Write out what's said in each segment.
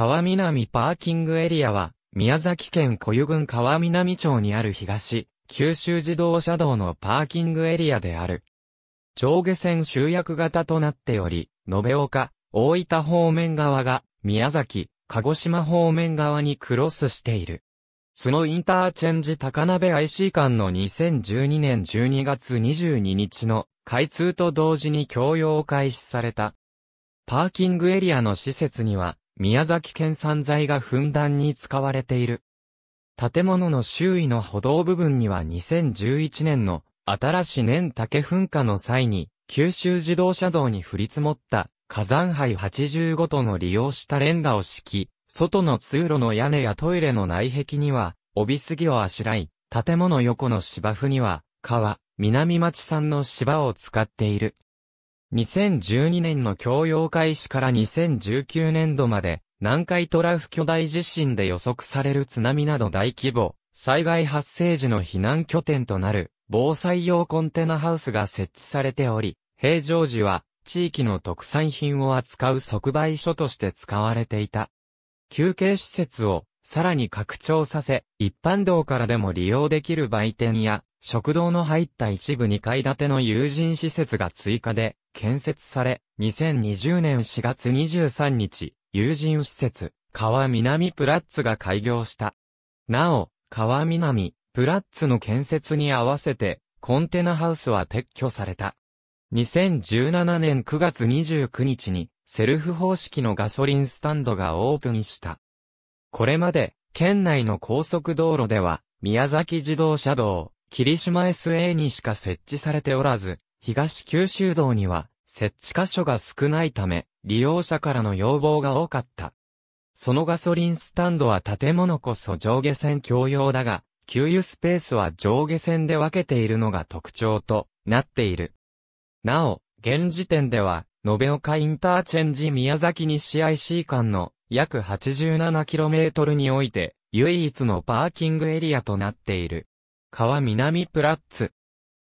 川南パーキングエリアは、宮崎県小湯郡川南町にある東、九州自動車道のパーキングエリアである。上下線集約型となっており、延岡、大分方面側が、宮崎、鹿児島方面側にクロスしている。そのインターチェンジ高鍋 IC 間の2012年12月22日の開通と同時に共用開始された。パーキングエリアの施設には宮崎県産材がふんだんに使われている。建物の周囲の歩道部分には2011年の新し年竹噴火の際に九州自動車道に降り積もった火山灰85トンを利用したレンガを敷き、外の通路の屋根やトイレの内壁には帯杉をあしらい、建物横の芝生には川、南町産の芝を使っている。2012年の共用開始から2019年度まで、南海トラフ巨大地震で予測される津波など大規模、災害発生時の避難拠点となる、防災用コンテナハウスが設置されており、平常時は、地域の特産品を扱う即売所として使われていた。休憩施設を、さらに拡張させ、一般道からでも利用できる売店や、食堂の入った一部2階建ての友人施設が追加で建設され、2020年4月23日、友人施設、川南プラッツが開業した。なお、川南、プラッツの建設に合わせて、コンテナハウスは撤去された。2017年9月29日に、セルフ方式のガソリンスタンドがオープンした。これまで、県内の高速道路では、宮崎自動車道、霧島 SA にしか設置されておらず、東九州道には設置箇所が少ないため、利用者からの要望が多かった。そのガソリンスタンドは建物こそ上下線共用だが、給油スペースは上下線で分けているのが特徴となっている。なお、現時点では、延岡インターチェンジ宮崎西 IC 間の約 87km において、唯一のパーキングエリアとなっている。川南プラッツ。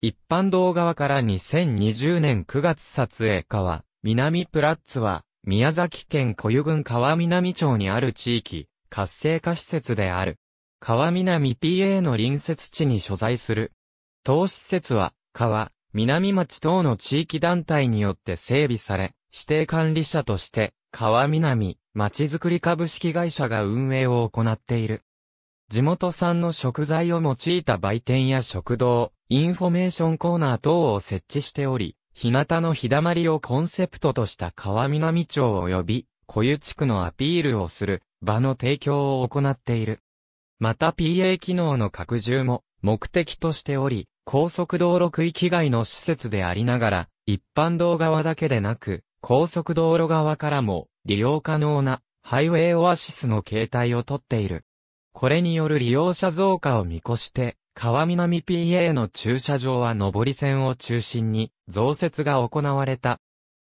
一般道側から2020年9月撮影川南プラッツは、宮崎県小湯郡川南町にある地域、活性化施設である。川南 PA の隣接地に所在する。当施設は、川、南町等の地域団体によって整備され、指定管理者として、川南、町づくり株式会社が運営を行っている。地元産の食材を用いた売店や食堂、インフォメーションコーナー等を設置しており、日向の日だまりをコンセプトとした川南町及び小湯地区のアピールをする場の提供を行っている。また PA 機能の拡充も目的としており、高速道路区域外の施設でありながら、一般道側だけでなく、高速道路側からも利用可能なハイウェイオアシスの形態をとっている。これによる利用者増加を見越して、川南 PA の駐車場は上り線を中心に増設が行われた。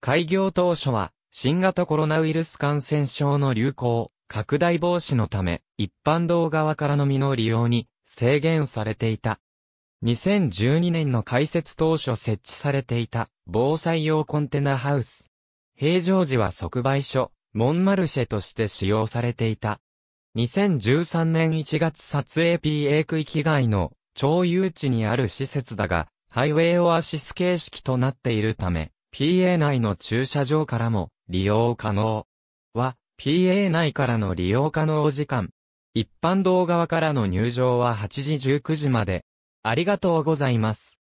開業当初は新型コロナウイルス感染症の流行、拡大防止のため一般道側からのみの利用に制限されていた。2012年の開設当初設置されていた防災用コンテナハウス。平常時は即売所、モンマルシェとして使用されていた。2013年1月撮影 PA 区域外の超誘致にある施設だが、ハイウェイオアシス形式となっているため、PA 内の駐車場からも利用可能は、PA 内からの利用可能時間。一般道側からの入場は8時19時まで。ありがとうございます。